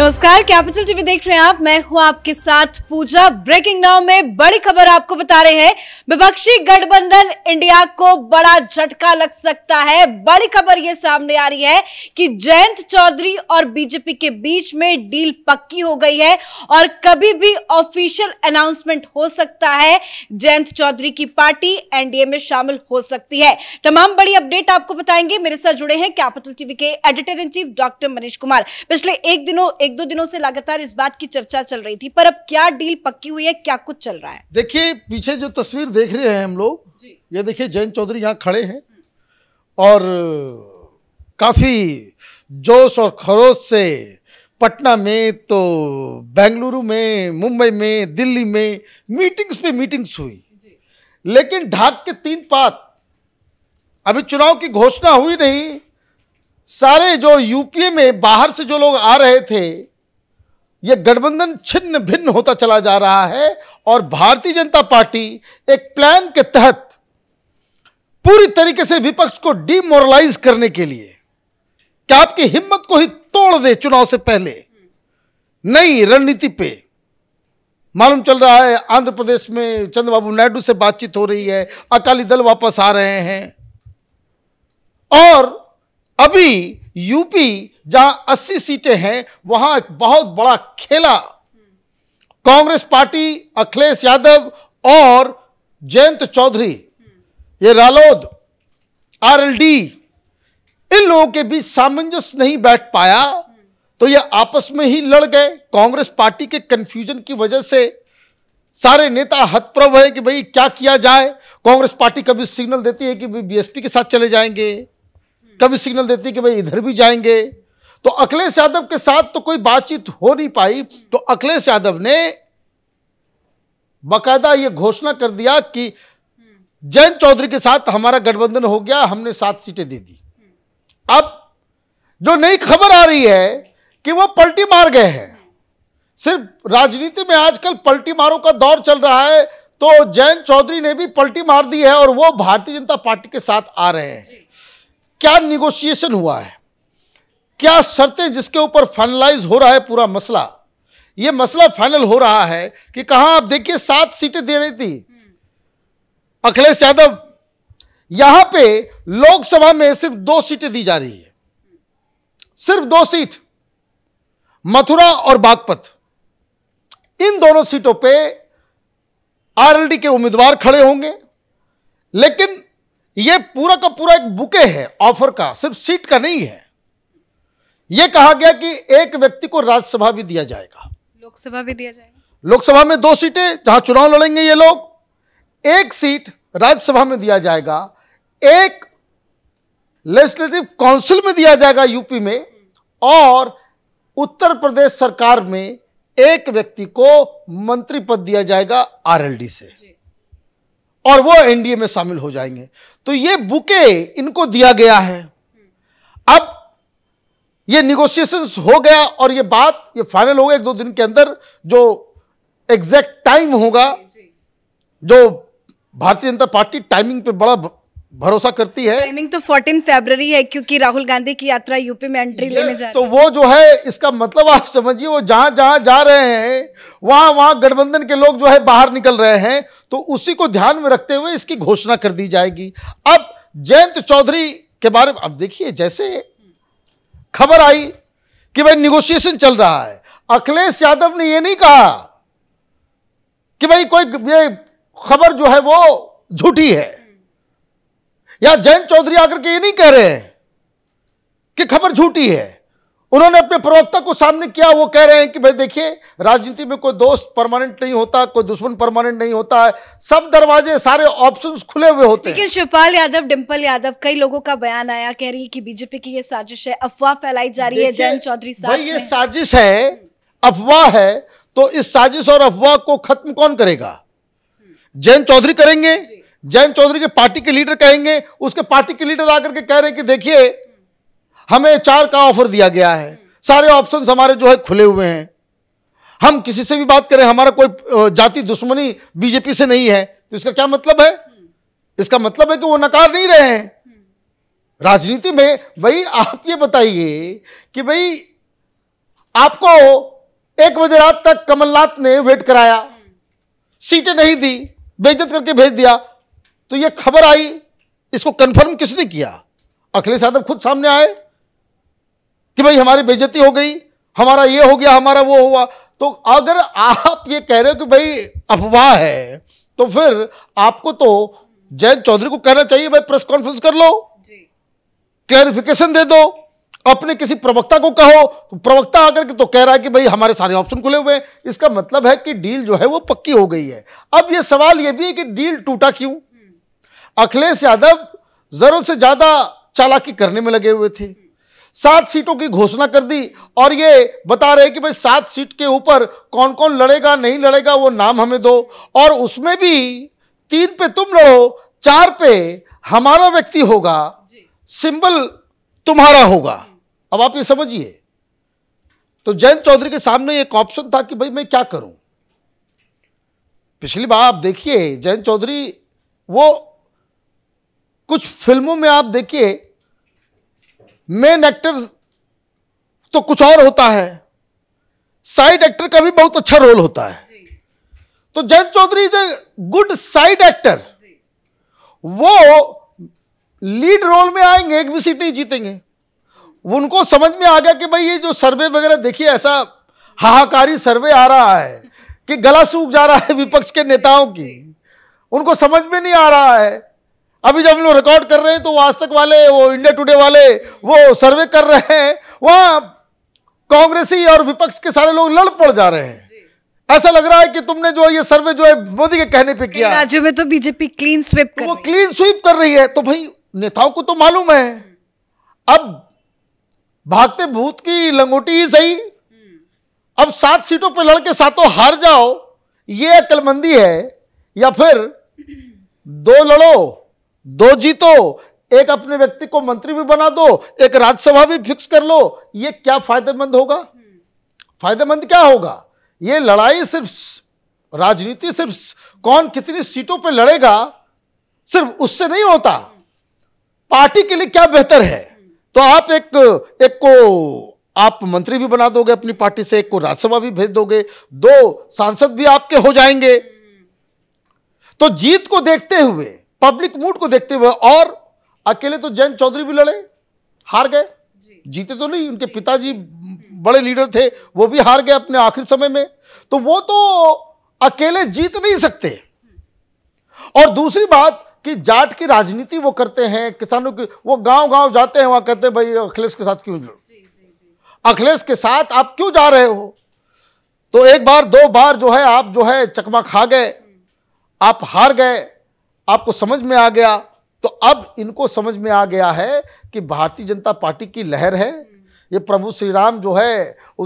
नमस्कार capital TV देख रहे हैं आप मैं हूं आपके साथ पूजा ब्रेकिंग नाउ में बड़ी खबर आपको बता रहे हैं विपक्षी गठबंधन इंडिया को बड़ा झटका लग सकता है बड़ी खबर यह सामने आ रही है कि जयंत चौधरी और बीजेपी के बीच में डील पक्की हो गई है और कभी भी ऑफिशियल अनाउंसमेंट हो सकता है जयंत चौधरी की पार्टी एनडीए में शामिल हो सकती है तमाम बड़ी अपडेट आपको बताएंगे मेरे साथ जुड़े हैं कैपिटल टीवी के editor in chief doctor Manish Kumar पिछले एक दिनों एक एक दो दिनों से लगातार इस बात की चर्चा चल रही थी पर अब क्या डील पक्की हुई है क्या कुछ चल रहा है देखिए पीछे जो तस्वीर देख रहे हैं हम लोग ये देखिए जयंत चौधरी यहाँ खड़े हैं और काफ़ी जोश और खरोश से पटना में तो बेंगलुरु में मुंबई में दिल्ली में मीटिंग्स पे मीटिंग्स हुई लेकिन ढाक के तीन पात अभी चुनाव की घोषणा हुई नहीं सारे जो यूपीए में बाहर से जो लोग आ रहे थे यह गठबंधन छिन्न भिन्न होता चला जा रहा है और भारतीय जनता पार्टी एक प्लान के तहत पूरी तरीके से विपक्ष को डिमोरलाइज करने के लिए क्या आपकी हिम्मत को ही तोड़ दे चुनाव से पहले नई रणनीति पे मालूम चल रहा है आंध्र प्रदेश में चंद्रबाबू नायडू से बातचीत हो रही है अकाली दल वापस आ रहे हैं और अभी यूपी जहां 80 सीटें हैं वहां एक बहुत बड़ा खेला कांग्रेस पार्टी अखिलेश यादव और जयंत चौधरी ये रालोद आरएलडी इन लोगों के बीच सामंजस्य नहीं बैठ पाया तो ये आपस में ही लड़ गए कांग्रेस पार्टी के कंफ्यूजन की वजह से सारे नेता हतप्रभ है कि भाई क्या किया जाए कांग्रेस पार्टी कभी सिग्नल देती है कि बीएसपी के साथ चले जाएंगे कभी सिग्नल देती कि भाई इधर भी जाएंगे तो अखिलेश यादव के साथ तो कोई बातचीत हो नहीं पाई तो अखिलेश यादव ने बाकायदा यह घोषणा कर दिया कि जयंत चौधरी के साथ हमारा गठबंधन हो गया हमने सात सीटें दे दी अब जो नई खबर आ रही है कि वो पलटी मार गए हैं सिर्फ राजनीति में आजकल पलटी मारों का दौर चल रहा है तो जयंत चौधरी ने भी पलटी मार दी है और वो भारतीय जनता पार्टी के साथ आ रहे हैं क्या निगोशिएशन हुआ है क्या शर्तें जिसके ऊपर फाइनलाइज हो रहा है पूरा मसला ये मसला फाइनल हो रहा है कि कहा आप देखिए सात सीटें दे रही थी अखिलेश यादव यहां पे लोकसभा में सिर्फ दो सीटें दी जा रही है सिर्फ दो सीट मथुरा और बागपत इन दोनों सीटों पे आरएलडी के उम्मीदवार खड़े होंगे लेकिन ये पूरा का पूरा एक बुके है ऑफर का सिर्फ सीट का नहीं है यह कहा गया कि एक व्यक्ति को राज्यसभा भी दिया जाएगा लोकसभा भी दिया जाएगा लोकसभा में दो सीटें जहां चुनाव लड़ेंगे ये लोग एक सीट राज्यसभा में दिया जाएगा एक लेजिस्लेटिव काउंसिल में दिया जाएगा यूपी में और उत्तर प्रदेश सरकार में एक व्यक्ति को मंत्री पद दिया जाएगा आरएलडी से और वो एनडीए में शामिल हो जाएंगे तो ये बुके इनको दिया गया है अब ये निगोशिएशंस हो गया और ये बात ये फाइनल हो गया एक दो दिन के अंदर जो एग्जैक्ट टाइम होगा जो भारतीय जनता पार्टी टाइमिंग पे बड़ा भरोसा करती है टाइमिंग तो 14 फरवरी है क्योंकि राहुल गांधी की यात्रा यूपी में एंट्री लेने जा तो वो जो है इसका मतलब आप समझिए वो जहां जहां जा रहे हैं वहां वहां गठबंधन के लोग जो है बाहर निकल रहे हैं तो उसी को ध्यान में रखते हुए इसकी घोषणा कर दी जाएगी अब जयंत चौधरी के बारे में अब देखिए जैसे खबर आई कि भाई निगोशिएशन चल रहा है अखिलेश यादव ने यह नहीं कहा कि भाई कोई खबर जो है वो झूठी है या जयंत चौधरी आकर के ये नहीं कह रहे हैं कि खबर झूठी है उन्होंने अपने प्रवक्ता को सामने किया वो कह रहे हैं कि भाई देखिए राजनीति में कोई दोस्त परमानेंट नहीं होता कोई दुश्मन परमानेंट नहीं होता है सब दरवाजे सारे ऑप्शंस खुले हुए होते हैं लेकिन शिवपाल यादव डिम्पल यादव कई लोगों का बयान आया कह रही है कि बीजेपी की ये साजिश है अफवाह फैलाई जा रही है जयंत चौधरी साहब ये साजिश है अफवाह है तो इस साजिश और अफवाह को खत्म कौन करेगा जयंत चौधरी करेंगे जयंत चौधरी के पार्टी के लीडर कहेंगे उसके पार्टी के लीडर आकर के कह रहे हैं कि देखिए हमें चार का ऑफर दिया गया है सारे ऑप्शन हमारे जो है खुले हुए हैं हम किसी से भी बात करें हमारा कोई जाति दुश्मनी बीजेपी से नहीं है तो इसका क्या मतलब है इसका मतलब है कि वो नकार नहीं रहे हैं राजनीति में भाई आप ये बताइए कि भाई आपको एक बजे रात तक कमलनाथ ने वेट कराया सीटें नहीं दी बेजत करके भेज दिया तो ये खबर आई इसको कंफर्म किसने किया अखिलेश यादव खुद सामने आए कि भाई हमारी बेजती हो गई हमारा ये हो गया हमारा वो हुआ तो अगर आप ये कह रहे हो कि भाई अफवाह है तो फिर आपको तो जयंत चौधरी को कहना चाहिए भाई प्रेस कॉन्फ्रेंस कर लो क्लैरिफिकेशन दे दो अपने किसी प्रवक्ता को कहो तो प्रवक्ता आकर के तो कह रहा है कि भाई हमारे सारे ऑप्शन खुले हुए हैं इसका मतलब है कि डील जो है वो पक्की हो गई है अब ये सवाल ये भी है कि डील टूटा क्यों अखिलेश यादव जरूरत से ज़्यादा चालाकी करने में लगे हुए थे सात सीटों की घोषणा कर दी और ये बता रहे कि भाई सात सीट के ऊपर कौन कौन लड़ेगा नहीं लड़ेगा वो नाम हमें दो और उसमें भी तीन पे तुम लड़ो चार पे हमारा व्यक्ति होगा सिंबल तुम्हारा होगा अब आप ये समझिए तो जयंत चौधरी के सामने एक ऑप्शन था कि भाई मैं क्या करूं पिछली बार आप देखिए जयंत चौधरी वो कुछ फिल्मों में आप देखिए मेन एक्टर तो कुछ और होता है साइड एक्टर का भी बहुत अच्छा रोल होता है तो Jayant Chaudhary is a good side actor वो लीड रोल में आएंगे एक भी सीट नहीं जीतेंगे उनको समझ में आ गया कि भाई ये जो सर्वे वगैरह देखिए ऐसा हाहाकारी सर्वे आ रहा है कि गला सूख जा रहा है विपक्ष के नेताओं की उनको समझ में नहीं आ रहा है अभी जब हम लोग रिकॉर्ड कर रहे हैं तो आज तक वाले वो इंडिया टुडे वाले वो सर्वे कर रहे हैं वहां कांग्रेसी और विपक्ष के सारे लोग लड़ पड़ जा रहे हैं ऐसा लग रहा है कि तुमने जो ये सर्वे जो है मोदी के कहने पे किया राज्यों में तो बीजेपी क्लीन स्वीप कर वो क्लीन स्वीप कर रही है तो भाई नेताओं को तो मालूम है अब भागते भूत की लंगोटी ही सही हम्म। अब सात सीटों पर लड़के सातों हार जाओ ये अक्लमंदी है या फिर दो लड़ो दो जीतो एक अपने व्यक्ति को मंत्री भी बना दो एक राज्यसभा भी फिक्स कर लो ये क्या फायदेमंद होगा फायदेमंद क्या होगा ये लड़ाई सिर्फ राजनीति सिर्फ कौन कितनी सीटों पर लड़ेगा सिर्फ उससे नहीं होता पार्टी के लिए क्या बेहतर है तो आप एक एक को आप मंत्री भी बना दोगे अपनी पार्टी से एक को राज्यसभा भी भेज दोगे दो सांसद भी आपके हो जाएंगे तो जीत को देखते हुए पब्लिक मूड को देखते हुए और अकेले तो जयंत चौधरी भी लड़े हार गए जी। जीते तो नहीं उनके पिताजी बड़े लीडर थे वो भी हार गए अपने आखिरी समय में तो वो तो अकेले जीत नहीं सकते और दूसरी बात कि जाट की राजनीति वो करते हैं किसानों की वो गांव गांव जाते हैं वहां कहते हैं भाई अखिलेश के साथ क्यों जुड़ो अखिलेश के साथ आप क्यों जा रहे हो तो एक बार दो बार जो है आप जो है चकमा खा गए आप हार गए आपको समझ में आ गया तो अब इनको समझ में आ गया है कि भारतीय जनता पार्टी की लहर है ये प्रभु श्री राम जो है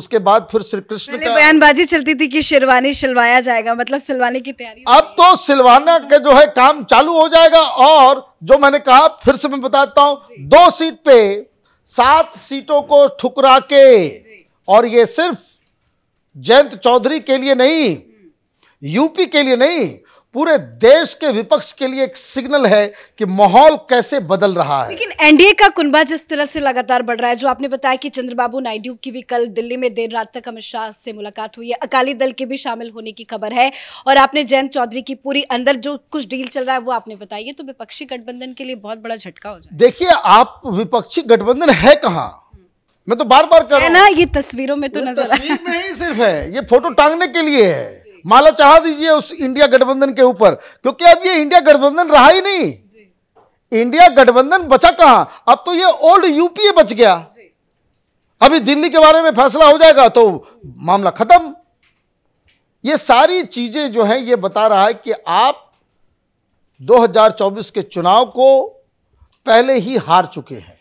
उसके बाद फिर श्री कृष्ण का बयानबाजी चलती थी कि शेरवानी सिलवाया जाएगा मतलब सिलवाने की तैयारी अब तो सिलवाना का जो है काम चालू हो जाएगा और जो मैंने कहा फिर से मैं बताता हूं दो सीट पे सात सीटों को ठुकरा के और ये सिर्फ जयंत चौधरी के लिए नहीं यूपी के लिए नहीं पूरे देश के विपक्ष के लिए एक सिग्नल है कि माहौल कैसे बदल रहा है लेकिन एनडीए का कुनबा जिस तरह से लगातार बढ़ रहा है जो आपने बताया कि चंद्रबाबू नायडू की भी कल दिल्ली में देर रात तक अमित शाह से मुलाकात हुई है अकाली दल के भी शामिल होने की खबर है और आपने जयंत चौधरी की पूरी अंदर जो कुछ डील चल रहा है वो आपने बताई है तो विपक्षी गठबंधन के लिए बहुत बड़ा झटका हो जाए देखिए आप विपक्षी गठबंधन है कहाँ मैं तो बार बार कर रहा हूँ ना ये तस्वीरों में तो नजर सिर्फ है ये फोटो टांगने के लिए है माला चढ़ा दीजिए उस इंडिया गठबंधन के ऊपर क्योंकि अब ये इंडिया गठबंधन रहा ही नहीं इंडिया गठबंधन बचा कहां अब तो ये ओल्ड यूपीए बच गया अभी दिल्ली के बारे में फैसला हो जाएगा तो मामला खत्म ये सारी चीजें जो है ये बता रहा है कि आप 2024 के चुनाव को पहले ही हार चुके हैं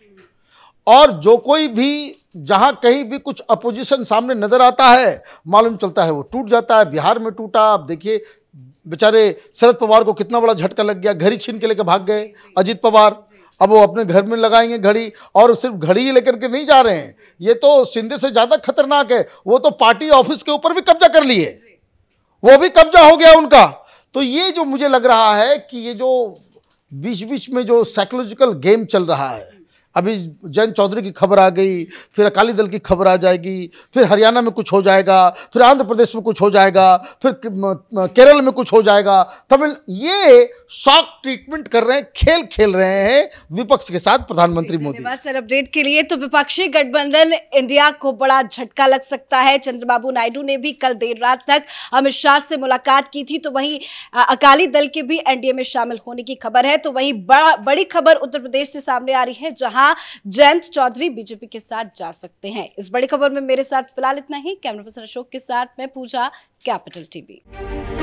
और जो कोई भी जहाँ कहीं भी कुछ अपोजिशन सामने नज़र आता है मालूम चलता है वो टूट जाता है बिहार में टूटा आप देखिए बेचारे शरद पवार को कितना बड़ा झटका लग गया घड़ी छीन के लेकर भाग गए अजीत पवार अब वो अपने घर में लगाएंगे घड़ी और सिर्फ घड़ी ही लेकर के नहीं जा रहे हैं ये तो सिंधे से ज़्यादा खतरनाक है वो तो पार्टी ऑफिस के ऊपर भी कब्जा कर लिए वो भी कब्जा हो गया उनका तो ये जो मुझे लग रहा है कि ये जो बीच बीच में जो साइकोलॉजिकल गेम चल रहा है अभी जयंत चौधरी की खबर आ गई फिर अकाली दल की खबर आ जाएगी फिर हरियाणा में कुछ हो जाएगा फिर आंध्र प्रदेश में कुछ हो जाएगा फिर केरल में कुछ हो जाएगा तमिल ये शॉक ट्रीटमेंट कर रहे हैं खेल खेल रहे हैं विपक्ष के साथ प्रधानमंत्री मोदी सर अपडेट के लिए तो विपक्षी गठबंधन इंडिया को बड़ा झटका लग सकता है चंद्रबाबू नायडू ने भी कल देर रात तक अमित शाह से मुलाकात की थी तो वहीं अकाली दल के भी एनडीए में शामिल होने की खबर है तो वहीं बड़ी खबर उत्तर प्रदेश से सामने आ रही है जहां जहां जयंत चौधरी बीजेपी के साथ जा सकते हैं इस बड़ी खबर में मेरे साथ फिलहाल इतना ही कैमरा पर्सन अशोक के साथ मैं पूजा कैपिटल टीवी